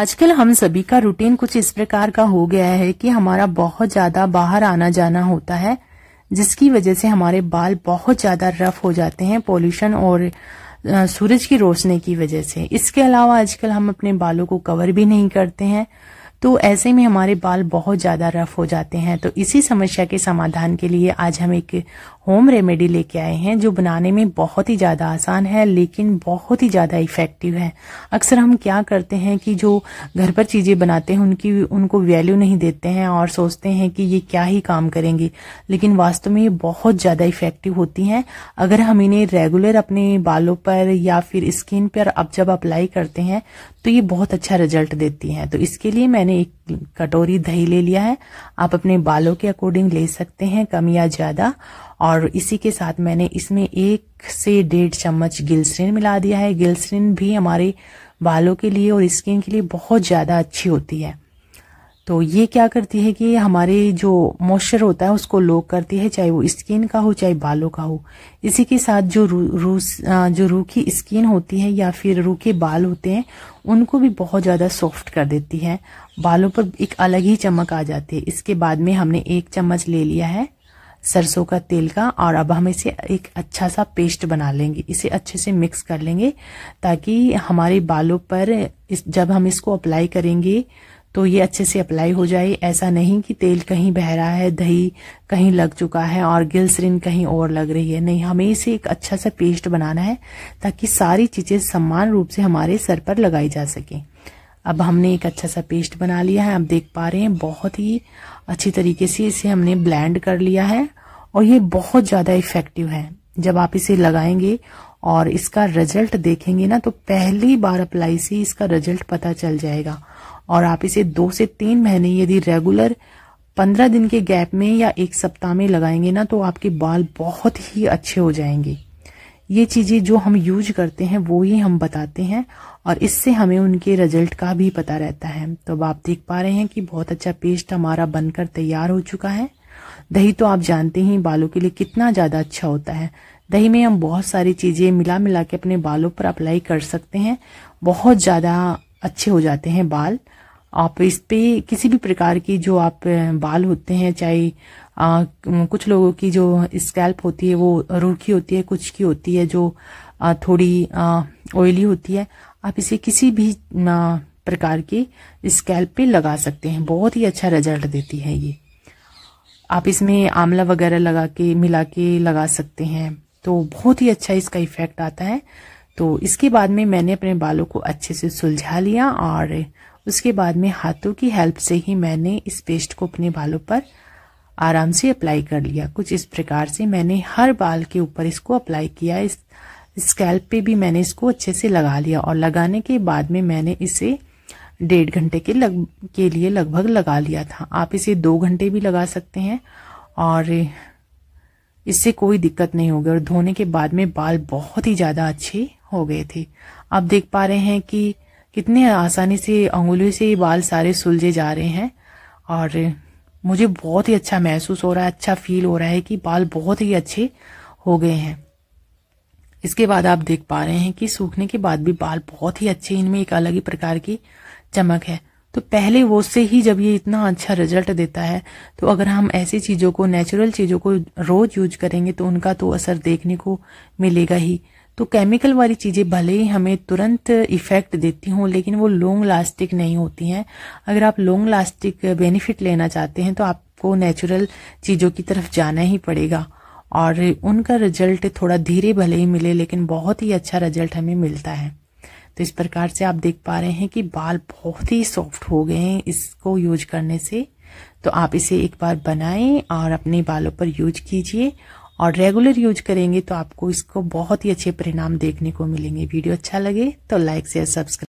आजकल हम सभी का रूटीन कुछ इस प्रकार का हो गया है कि हमारा बहुत ज्यादा बाहर आना जाना होता है जिसकी वजह से हमारे बाल बहुत ज्यादा रफ हो जाते हैं पॉल्यूशन और सूरज की रोशनी की वजह से इसके अलावा आजकल हम अपने बालों को कवर भी नहीं करते हैं तो ऐसे में हमारे बाल बहुत ज्यादा रफ हो जाते हैं तो इसी समस्या के समाधान के लिए आज हम एक होम रेमेडी लेके आए हैं जो बनाने में बहुत ही ज़्यादा आसान है लेकिन बहुत ही ज़्यादा इफ़ेक्टिव है अक्सर हम क्या करते हैं कि जो घर पर चीज़ें बनाते हैं उनकी उनको वैल्यू नहीं देते हैं और सोचते हैं कि ये क्या ही काम करेंगे लेकिन वास्तव में ये बहुत ज़्यादा इफ़ेक्टिव होती हैं अगर हम इन्हें रेगुलर अपने बालों पर या फिर स्किन पर अब जब अप्लाई करते हैं तो ये बहुत अच्छा रिजल्ट देती हैं तो इसके लिए मैंने एक कटोरी दही ले लिया है आप अपने बालों के अकॉर्डिंग ले सकते हैं कम या ज़्यादा और इसी के साथ मैंने इसमें एक से डेढ़ चम्मच गिल्सरीन मिला दिया है गिल्सरीन भी हमारे बालों के लिए और स्किन के लिए बहुत ज़्यादा अच्छी होती है तो ये क्या करती है कि हमारे जो मॉइस्चर होता है उसको लो करती है चाहे वो स्किन का हो चाहे बालों का हो इसी के साथ जो रू, रू जो रूखी स्किन होती है या फिर रूखे बाल होते हैं उनको भी बहुत ज़्यादा सॉफ्ट कर देती है बालों पर एक अलग ही चमक आ जाती है इसके बाद में हमने एक चम्मच ले लिया है सरसों का तेल का और अब हम इसे एक अच्छा सा पेस्ट बना लेंगे इसे अच्छे से मिक्स कर लेंगे ताकि हमारे बालों पर इस जब हम इसको अप्लाई करेंगे तो ये अच्छे से अप्लाई हो जाए ऐसा नहीं कि तेल कहीं बह रहा है दही कहीं लग चुका है और गिल्सरिन कहीं और लग रही है नहीं हमें इसे एक अच्छा सा पेस्ट बनाना है ताकि सारी चीज़ें समान रूप से हमारे सर पर लगाई जा सके अब हमने एक अच्छा सा पेस्ट बना लिया है आप देख पा रहे हैं बहुत ही अच्छी तरीके से इसे हमने ब्लैंड कर लिया है और ये बहुत ज़्यादा इफेक्टिव है जब आप इसे लगाएंगे और इसका रिजल्ट देखेंगे ना तो पहली बार अप्लाई से इसका रिजल्ट पता चल जाएगा और आप इसे दो से तीन महीने यदि रेगुलर पंद्रह दिन के गैप में या एक सप्ताह में लगाएंगे ना तो आपके बाल बहुत ही अच्छे हो जाएंगे ये चीज़ें जो हम यूज करते हैं वो ही हम बताते हैं और इससे हमें उनके रिजल्ट का भी पता रहता है तो अब आप देख पा रहे हैं कि बहुत अच्छा पेस्ट हमारा बनकर तैयार हो चुका है दही तो आप जानते ही बालों के लिए कितना ज़्यादा अच्छा होता है दही में हम बहुत सारी चीज़ें मिला मिला के अपने बालों पर अप्लाई कर सकते हैं बहुत ज़्यादा अच्छे हो जाते हैं बाल आप इस पे किसी भी प्रकार की जो आप बाल होते हैं चाहे आ, कुछ लोगों की जो स्कैल्प होती है वो रूखी होती है कुछ की होती है जो आ, थोड़ी ऑयली होती है आप इसे किसी भी आ, प्रकार की स्कैल्प पे लगा सकते हैं बहुत ही अच्छा रिजल्ट देती है ये आप इसमें आंवला वगैरह लगा के मिला के लगा सकते हैं तो बहुत ही अच्छा इसका इफेक्ट आता है तो इसके बाद में मैंने अपने बालों को अच्छे से सुलझा लिया और उसके बाद में हाथों की हेल्प से ही मैंने इस पेस्ट को अपने बालों पर आराम से अप्लाई कर लिया कुछ इस प्रकार से मैंने हर बाल के ऊपर इसको अप्लाई किया इस स्कैल्प पे भी मैंने इसको अच्छे से लगा लिया और लगाने के बाद में मैंने इसे डेढ़ घंटे के लग के लिए लगभग लगा लिया था आप इसे दो घंटे भी लगा सकते हैं और इससे कोई दिक्कत नहीं होगी और धोने के बाद में बाल बहुत ही ज़्यादा अच्छे हो गए थे आप देख पा रहे हैं कि कितने आसानी से अंगुलियों से ये बाल सारे सुलझे जा रहे हैं और मुझे बहुत ही अच्छा महसूस हो रहा है अच्छा फील हो रहा है कि बाल बहुत ही अच्छे हो गए हैं इसके बाद आप देख पा रहे हैं कि सूखने के बाद भी बाल बहुत ही अच्छे इनमें एक अलग ही प्रकार की चमक है तो पहले वो से ही जब ये इतना अच्छा रिजल्ट देता है तो अगर हम ऐसी चीज़ों को नेचुरल चीज़ों को रोज़ यूज करेंगे तो उनका तो असर देखने को मिलेगा ही तो केमिकल वाली चीज़ें भले ही हमें तुरंत इफ़ेक्ट देती हों लेकिन वो लॉन्ग लास्टिक नहीं होती हैं अगर आप लॉन्ग लास्टिक बेनिफिट लेना चाहते हैं तो आपको नेचुरल चीज़ों की तरफ जाना ही पड़ेगा और उनका रिजल्ट थोड़ा धीरे भले ही मिले लेकिन बहुत ही अच्छा रिजल्ट हमें मिलता है तो इस प्रकार से आप देख पा रहे हैं कि बाल बहुत ही सॉफ्ट हो गए हैं इसको यूज करने से तो आप इसे एक बार बनाएं और अपने बालों पर यूज कीजिए और रेगुलर यूज करेंगे तो आपको इसको बहुत ही अच्छे परिणाम देखने को मिलेंगे वीडियो अच्छा लगे तो लाइक शेयर सब्सक्राइब